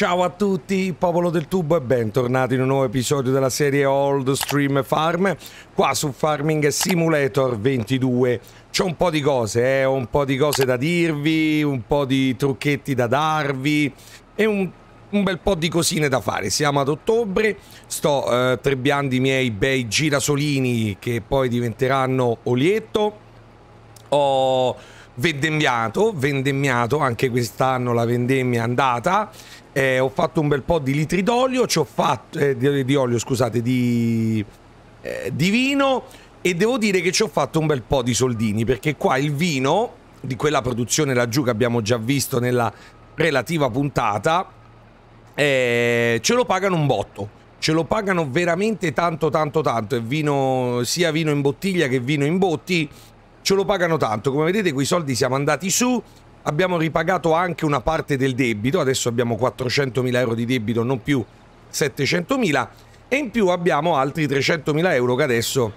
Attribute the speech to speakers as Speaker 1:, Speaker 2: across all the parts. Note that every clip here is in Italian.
Speaker 1: Ciao a tutti, popolo del tubo e bentornati in un nuovo episodio della serie Old Stream Farm. Qua su Farming Simulator 22 c'è un po' di cose, eh? un po' di cose da dirvi, un po' di trucchetti da darvi e un, un bel po' di cosine da fare. Siamo ad ottobre, sto eh, trebbiando i miei bei girasolini che poi diventeranno olietto. Ho vendemmiato, vendemmiato, anche quest'anno la vendemmia è andata. Eh, ho fatto un bel po' di litri d'olio, ci ho fatto, eh, di, di, olio, scusate, di, eh, di vino e devo dire che ci ho fatto un bel po' di soldini perché qua il vino di quella produzione laggiù che abbiamo già visto nella relativa puntata eh, ce lo pagano un botto ce lo pagano veramente tanto tanto tanto è vino sia vino in bottiglia che vino in botti ce lo pagano tanto. Come vedete, quei soldi siamo andati su. Abbiamo ripagato anche una parte del debito, adesso abbiamo 400.000 euro di debito, non più 700.000 e in più abbiamo altri 300.000 euro che adesso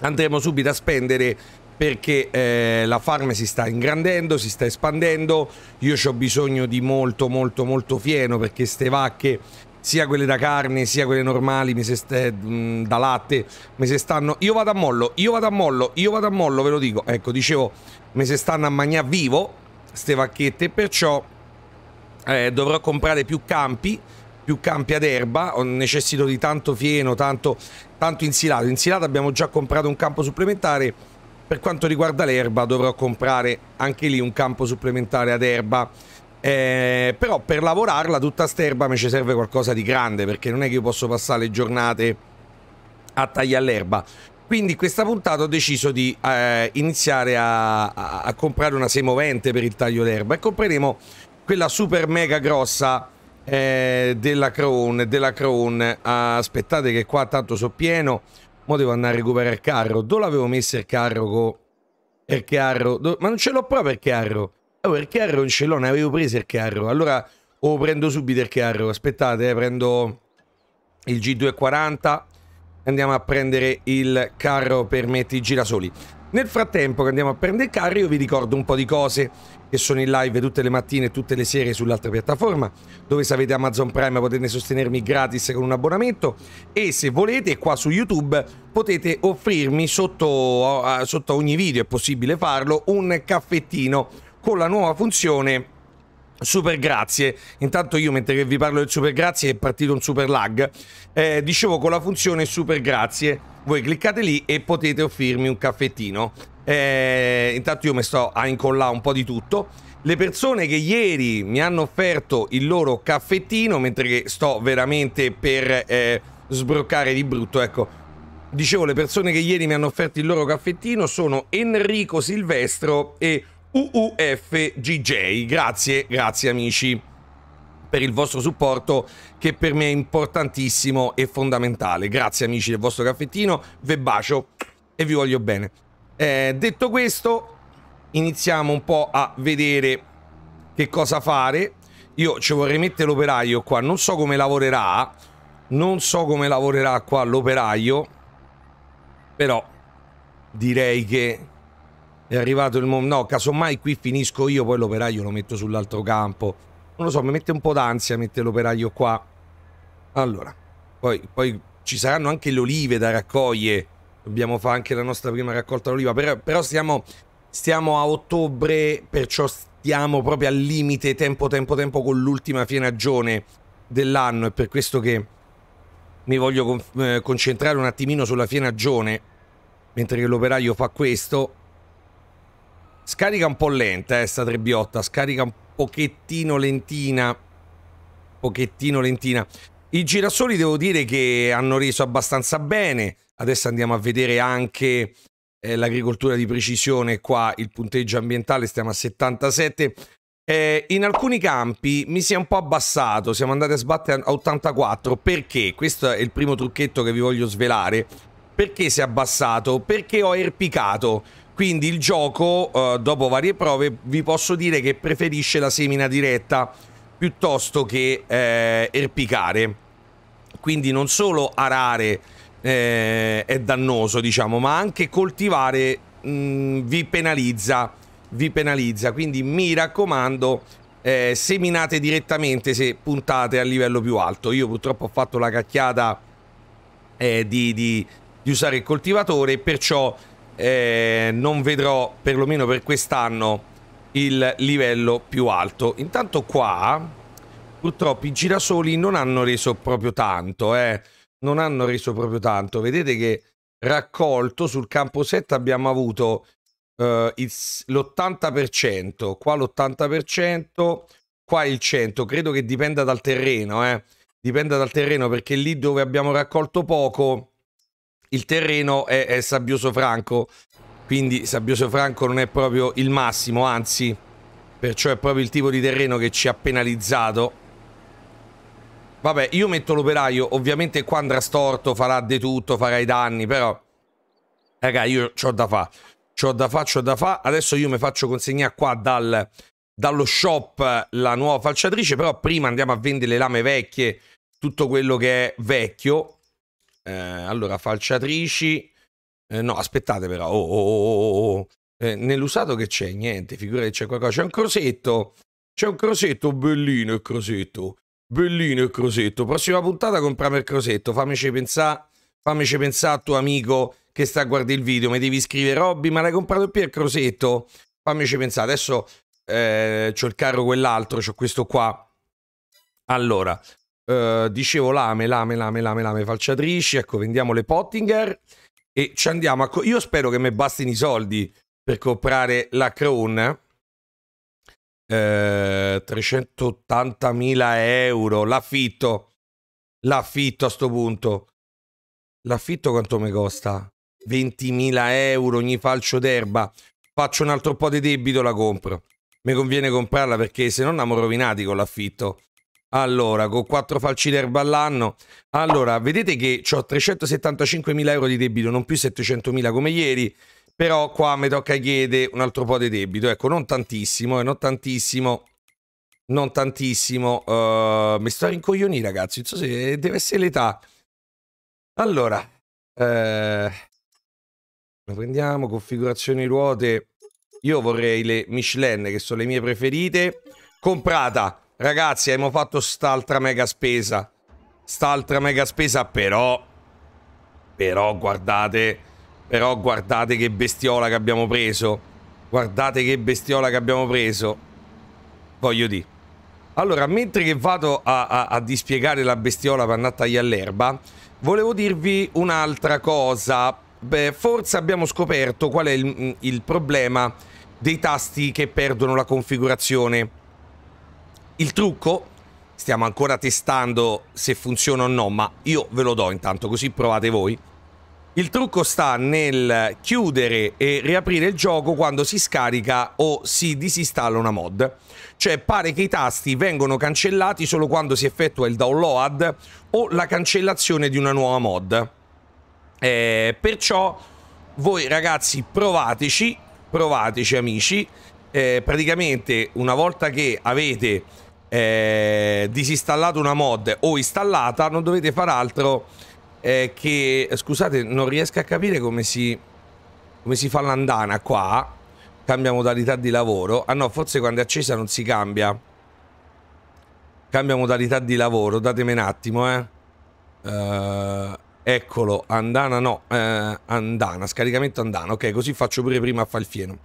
Speaker 1: andremo subito a spendere perché eh, la farm si sta ingrandendo, si sta espandendo, io ho bisogno di molto molto molto fieno perché queste vacche sia quelle da carne, sia quelle normali, st- mm, da latte, mi se stanno... Io vado a mollo, io vado a mollo, io vado a mollo, ve lo dico. Ecco, dicevo, mi se stanno a mangiare vivo queste vacchette, perciò eh, dovrò comprare più campi, più campi ad erba, ho necessito di tanto fieno, tanto, tanto insilato. Insilato abbiamo già comprato un campo supplementare, per quanto riguarda l'erba dovrò comprare anche lì un campo supplementare ad erba eh, però per lavorarla tutta sterba mi ci serve qualcosa di grande perché non è che io posso passare le giornate a tagliare l'erba. Quindi questa puntata ho deciso di eh, iniziare a, a, a, comprare una semovente per il taglio d'erba e compreremo quella super mega grossa eh, della Crown. Della Crown. Ah, aspettate che qua tanto so pieno. Mo devo andare a recuperare il carro. Dove l'avevo messo il carro? Co? Il carro? Do... Ma non ce l'ho proprio il carro. Allora, eh, il carro non ce l'ho, ne avevo preso il carro. Allora, o oh, prendo subito il carro. Aspettate, eh, prendo il G240. Andiamo a prendere il carro per metti i girasoli. Nel frattempo che andiamo a prendere il carro, io vi ricordo un po' di cose che sono in live tutte le mattine e tutte le sere sull'altra piattaforma, dove se avete Amazon Prime potete sostenermi gratis con un abbonamento e se volete qua su YouTube potete offrirmi sotto, sotto ogni video, è possibile farlo, un caffettino con la nuova funzione Super grazie, intanto io mentre vi parlo del super grazie è partito un super lag, eh, dicevo con la funzione super grazie, voi cliccate lì e potete offrirmi un caffettino, eh, intanto io mi sto a incollare un po' di tutto, le persone che ieri mi hanno offerto il loro caffettino mentre sto veramente per eh, sbroccare di brutto, ecco, dicevo le persone che ieri mi hanno offerto il loro caffettino sono Enrico Silvestro e UUFGJ. Grazie, grazie amici per il vostro supporto che per me è importantissimo e fondamentale. Grazie amici del vostro caffettino, vi bacio e vi voglio bene. Eh, detto questo, iniziamo un po' a vedere che cosa fare. Io ci vorrei mettere l'operaio qua, non so come lavorerà, non so come lavorerà qua l'operaio, però direi che è arrivato il momento, no, casomai qui finisco io, poi l'operaio lo metto sull'altro campo. Non lo so, mi mette un po' d'ansia mettere l'operaio qua. Allora, poi, poi, ci saranno anche le olive da raccogliere. Dobbiamo fare anche la nostra prima raccolta d'oliva. Però, però stiamo, stiamo a ottobre, perciò stiamo proprio al limite tempo, tempo, tempo con l'ultima fienagione dell'anno. È per questo che mi voglio con, eh, concentrare un attimino sulla fienagione. Mentre l'operaio fa questo, Scarica un po' lenta, eh, sta trebbiotta. Scarica un pochettino lentina. Pochettino lentina. I girasoli devo dire che hanno reso abbastanza bene. Adesso andiamo a vedere anche eh, l'agricoltura di precisione. Qua il punteggio ambientale stiamo a 77. Eh, in alcuni campi mi si è un po' abbassato, siamo andati a sbattere a 84 perché, questo è il primo trucchetto che vi voglio svelare, perché si è abbassato? Perché ho erpicato, quindi il gioco, eh, dopo varie prove, vi posso dire che preferisce la semina diretta piuttosto che eh, erpicare. Quindi non solo arare eh, è dannoso, diciamo, ma anche coltivare mh, mm, vi penalizza. Vi penalizza. Quindi mi raccomando, eh, seminate direttamente se puntate a livello più alto. Io purtroppo ho fatto la cacchiata eh, di, di, di usare il coltivatore, perciò eh, non vedrò perlomeno per quest'anno il livello più alto. Intanto qua purtroppo i girasoli non hanno reso proprio tanto, eh. Non hanno reso proprio tanto. Vedete che raccolto sul campo 7 abbiamo avuto eh, l'80%, qua l'80%, qua il 100%. Credo che dipenda dal terreno, eh. Dipenda dal terreno perché lì dove abbiamo raccolto poco il terreno è, è sabbioso franco, quindi sabbioso franco non è proprio il massimo, anzi, perciò è proprio il tipo di terreno che ci ha penalizzato. Vabbè, io metto l'operaio, ovviamente qua andrà storto, farà di tutto, farà i danni, però... Raga, io ho da fa ho da fa ho da fa Adesso io mi faccio consegnare qua dal, dallo shop la nuova falciatrice, però prima andiamo a vendere le lame vecchie, tutto quello che è vecchio. Eh, allora, falciatrici. Eh, no, aspettate però. Oh, oh, oh, eh, nell'usato che c'è? Niente, figurate c'è qualcosa. C'è un crosetto. C'è un crosetto, bellino il crosetto. Bellino il crosetto. Prossima puntata compriamo il crosetto. Fammici pensare. Fammici pensare a tuo amico che sta a guardare il video. Mi devi scrivere, Robby, ma l'hai comprato più il crosetto? Fammici pensare. Adesso eh, c'ho il carro quell'altro, c'ho questo qua. Allora, Uh, dicevo lame, lame, lame, lame, lame, falciatrici, ecco, vendiamo le Pottinger e ci andiamo a... Co- Io spero che mi bastino i soldi per comprare la Crown. Uh, 380.000 euro, l'affitto, l'affitto a sto punto. L'affitto quanto mi costa? 20.000 euro ogni falcio d'erba. Faccio un altro po' di debito, la compro. Mi conviene comprarla perché se no andiamo rovinati con l'affitto allora, con quattro falci d'erba all'anno. Allora, vedete che ho 375.000 euro di debito, non più 700.000 come ieri. Però qua mi tocca chiedere un altro po' di debito. Ecco, non tantissimo, eh, non tantissimo. Non tantissimo. Uh, mi sto rincoglioni, ragazzi. Non so se deve essere l'età. Allora, eh, prendiamo configurazioni ruote. Io vorrei le Michelin, che sono le mie preferite. Comprata Ragazzi, abbiamo fatto st'altra mega spesa. St'altra mega spesa, però... Però guardate... Però guardate che bestiola che abbiamo preso. Guardate che bestiola che abbiamo preso. Voglio dire. Allora, mentre che vado a, a, a dispiegare la bestiola per andare a tagliare l'erba, volevo dirvi un'altra cosa. Beh, forse abbiamo scoperto qual è il, il problema dei tasti che perdono la configurazione. Il trucco, stiamo ancora testando se funziona o no, ma io ve lo do intanto, così provate voi. Il trucco sta nel chiudere e riaprire il gioco quando si scarica o si disinstalla una mod. Cioè pare che i tasti vengano cancellati solo quando si effettua il download o la cancellazione di una nuova mod. Eh, perciò voi ragazzi provateci, provateci amici. Eh, praticamente una volta che avete eh, disinstallata una mod o installata, non dovete far altro eh, che... Scusate, non riesco a capire come si, come si fa l'andana qua. Cambia modalità di lavoro. Ah no, forse quando è accesa non si cambia. Cambia modalità di lavoro, datemi un attimo, eh. Uh, eccolo, andana no, eh, andana, scaricamento andana. Ok, così faccio pure prima a fare il fieno.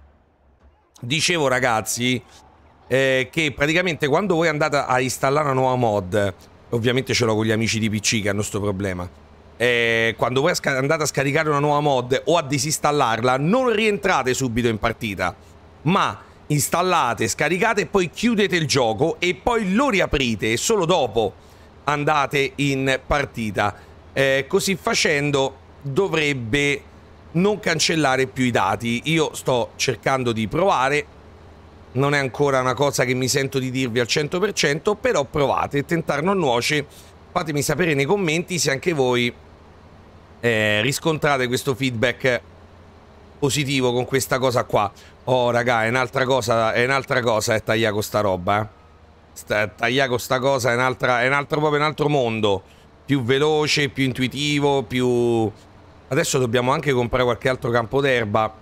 Speaker 1: Dicevo ragazzi eh, che praticamente quando voi andate a installare una nuova mod, ovviamente ce l'ho con gli amici di PC che hanno questo problema, eh, quando voi andate a scaricare una nuova mod o a disinstallarla, non rientrate subito in partita, ma installate, scaricate e poi chiudete il gioco e poi lo riaprite e solo dopo andate in partita. Eh, così facendo dovrebbe non cancellare più i dati. Io sto cercando di provare non è ancora una cosa che mi sento di dirvi al 100%, però provate, tentare non nuoce, fatemi sapere nei commenti se anche voi eh, riscontrate questo feedback positivo con questa cosa qua. Oh raga, è un'altra cosa, è un'altra cosa è eh, tagliare questa roba, eh. Sta, tagliare con cosa è, un'altra, è un altro, proprio un altro mondo, più veloce, più intuitivo, più... Adesso dobbiamo anche comprare qualche altro campo d'erba,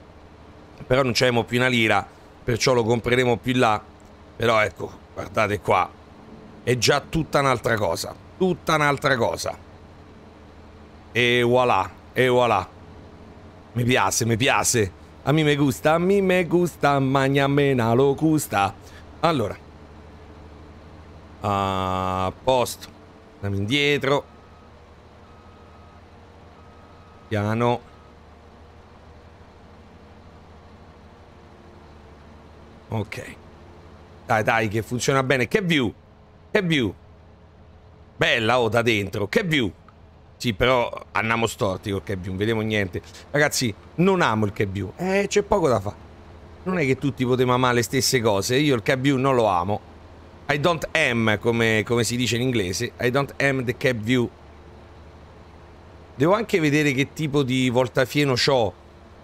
Speaker 1: però non c'è più una lira perciò lo compreremo più in là. Però ecco, guardate qua, è già tutta un'altra cosa, tutta un'altra cosa. E voilà, e voilà. Mi piace, mi piace. A me me gusta, a me me gusta, magnamena lo gusta. Allora. A posto. Andiamo indietro. Piano. Ok. Dai, dai, che funziona bene. Che view! Che view! Bella, oh, da dentro. Che view! Sì, però andiamo storti col che view, non vediamo niente. Ragazzi, non amo il che view. Eh, c'è poco da fare. Non è che tutti potremmo amare le stesse cose. Io il cab view non lo amo. I don't am, come, come si dice in inglese. I don't am the cab view. Devo anche vedere che tipo di voltafieno ho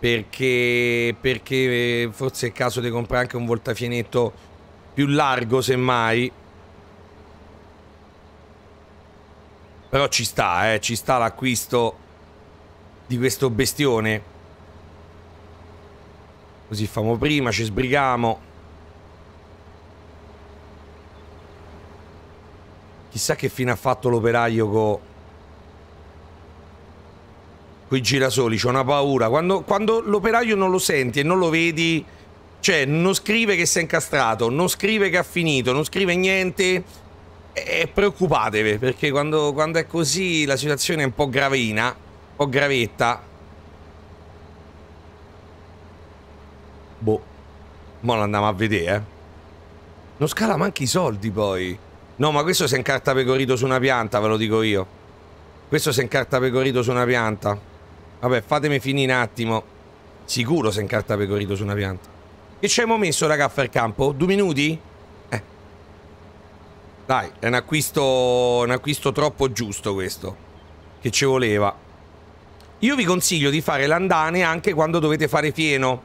Speaker 1: perché, perché eh, forse è il caso di comprare anche un voltafienetto più largo semmai Però ci sta, eh, ci sta l'acquisto di questo bestione. Così famo prima, ci sbrighiamo. Chissà che fine ha fatto l'operaio con con i girasoli, c'è una paura. Quando, quando l'operaio non lo senti e non lo vedi, cioè non scrive che si è incastrato, non scrive che ha finito, non scrive niente, e eh, eh, preoccupatevi perché quando, quando è così la situazione è un po' gravina, un po' gravetta. Boh, mo l'andiamo a vedere, eh. Non scala manca i soldi poi. No, ma questo si è incartapecorito su una pianta, ve lo dico io. Questo si è incartapecorito su una pianta. Vabbè, fatemi finire un attimo. Sicuro se incarta pecorito su una pianta. Che ci abbiamo messo, raga, a far campo? Due minuti? Eh. Dai, è un acquisto, un acquisto troppo giusto questo. Che ci voleva. Io vi consiglio di fare l'andane anche quando dovete fare fieno.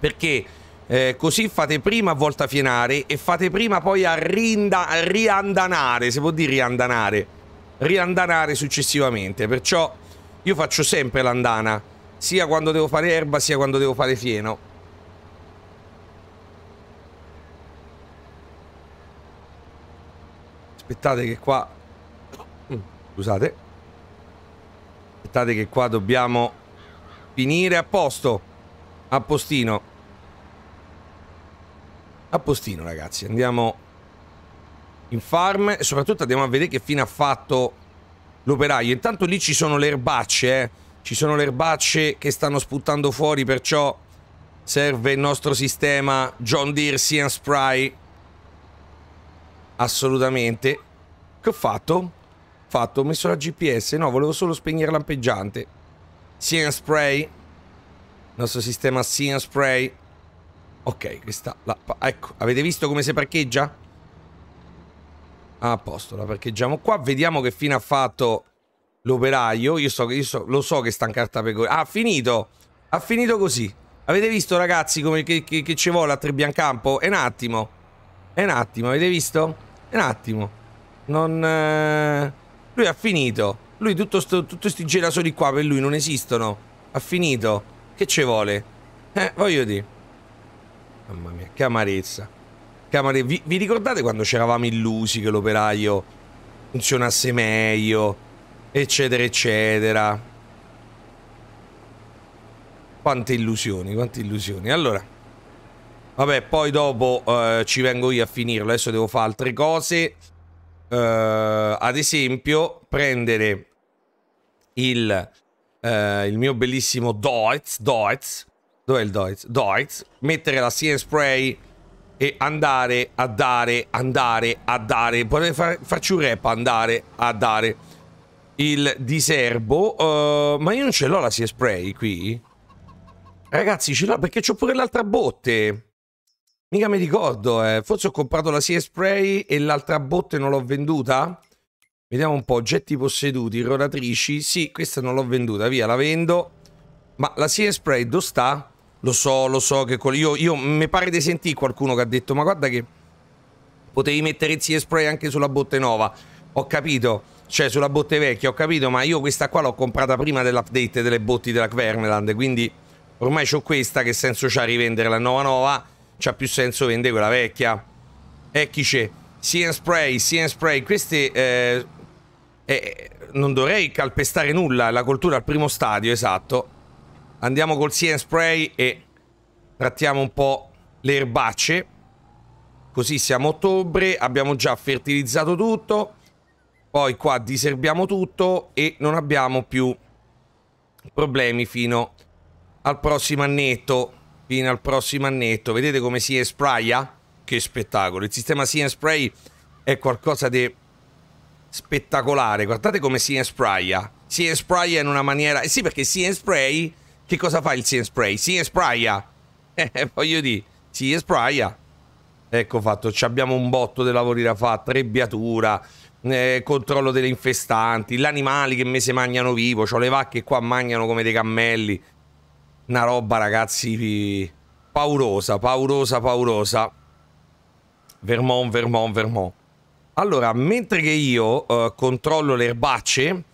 Speaker 1: Perché eh, così fate prima a volta fienare e fate prima poi a, rinda, a riandanare, Si può dire riandanare. Riandanare successivamente. Perciò io faccio sempre l'andana, sia quando devo fare erba, sia quando devo fare fieno. Aspettate che qua... Mm, scusate. Aspettate che qua dobbiamo finire a posto. A postino. A postino, ragazzi. Andiamo in farm e soprattutto andiamo a vedere che fine ha fatto l'operaio. Intanto lì ci sono le erbacce, eh. Ci sono le erbacce che stanno sputtando fuori, perciò serve il nostro sistema John Deere Sea Spray. Assolutamente. Che ho fatto? Fatto, ho messo la GPS. No, volevo solo spegnere lampeggiante. Sea Spray. Il nostro sistema Sea Spray. Ok, questa... La... Ecco, avete visto come si parcheggia? Apposto, ah, la parcheggiamo qua, vediamo che fine ha fatto l'operaio. Io, so, io so, lo so che sta in carta pecore. Ah, finito! Ha finito così. Avete visto, ragazzi, come che, che, che ci vuole a Trebiancampo? È un attimo. È un attimo, avete visto? È un attimo. Non... Eh... Lui ha finito. Lui, tutto sto, tutto questi girasoli qua per lui non esistono. Ha finito. Che ci vuole? Eh, voglio dire. Mamma mia, che amarezza. Camere, vi, vi ricordate quando c'eravamo illusi che l'operaio funzionasse meglio, eccetera, eccetera? Quante illusioni, quante illusioni. Allora, vabbè, poi dopo eh, ci vengo io a finirlo, adesso devo fare altre cose. Eh, ad esempio, prendere il, eh, il mio bellissimo Doitz, Doitz, Dov'è il Doitz? Doitz. Mettere la CN Spray e andare a dare, andare a dare. Potrei far, farci un rap, andare a dare il diserbo. Uh, eh, ma io non ce l'ho la Sea Spray qui. Ragazzi, ce l'ho perché c'ho pure l'altra botte. Mica mi ricordo, eh. Forse ho comprato la Sea Spray e l'altra botte non l'ho venduta. Vediamo un po', oggetti posseduti, rodatrici. Sì, questa non l'ho venduta, via, la vendo. Ma la Sea Spray dove sta? Lo so, lo so che io, io mi pare di sentire qualcuno che ha detto "Ma guarda che potevi mettere il Sea spray anche sulla botte nuova". Ho capito. Cioè, sulla botte vecchia, ho capito, ma io questa qua l'ho comprata prima dell'update delle botti della Kverneland, quindi ormai c'ho questa, che senso c'ha rivendere la nuova nuova? C'ha più senso vendere quella vecchia. c'è? Sea Spray, Sea Spray, queste... Eh, eh, non dovrei calpestare nulla, la coltura al primo stadio, esatto. Andiamo col CN Spray e trattiamo un po' le erbacce. Così siamo a ottobre, abbiamo già fertilizzato tutto. Poi qua diserbiamo tutto e non abbiamo più problemi fino al prossimo annetto. Fino al prossimo annetto. Vedete come si espraia? Che spettacolo. Il sistema CN Spray è qualcosa di spettacolare. Guardate come si espraia. Si espraia in una maniera... Eh sì, perché CN Spray che cosa fa il si spray? Si espraia. Eh, voglio dire, si espraia. Ecco fatto, ci abbiamo un botto di lavori da fare, trebbiatura, eh, controllo delle infestanti, gli animali che me si mangiano vivo, ho le vacche qua mangiano come dei cammelli. Una roba, ragazzi, paurosa, paurosa, paurosa. Vermont, Vermont, Vermont. Allora, mentre che io eh, controllo le erbacce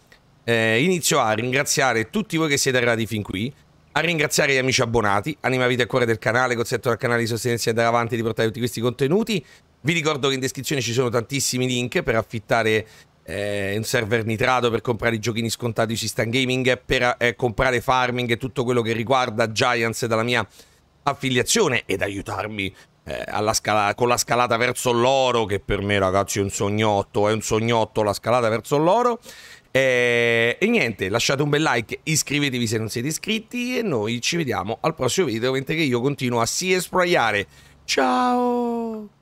Speaker 1: eh, inizio a ringraziare tutti voi che siete arrivati fin qui, a ringraziare gli amici abbonati, anima vita e cuore del canale, concetto al canale di sostenersi e andare avanti di portare tutti questi contenuti. Vi ricordo che in descrizione ci sono tantissimi link per affittare eh, un server nitrato, per comprare i giochini scontati di Stan Gaming, per eh, comprare farming e tutto quello che riguarda Giants dalla mia affiliazione ed aiutarmi eh, scala, con la scalata verso l'oro, che per me ragazzi è un sognotto, è un sognotto la scalata verso l'oro. E, eh, e niente, lasciate un bel like, iscrivetevi se non siete iscritti e noi ci vediamo al prossimo video mentre io continuo a si esplorare. Ciao!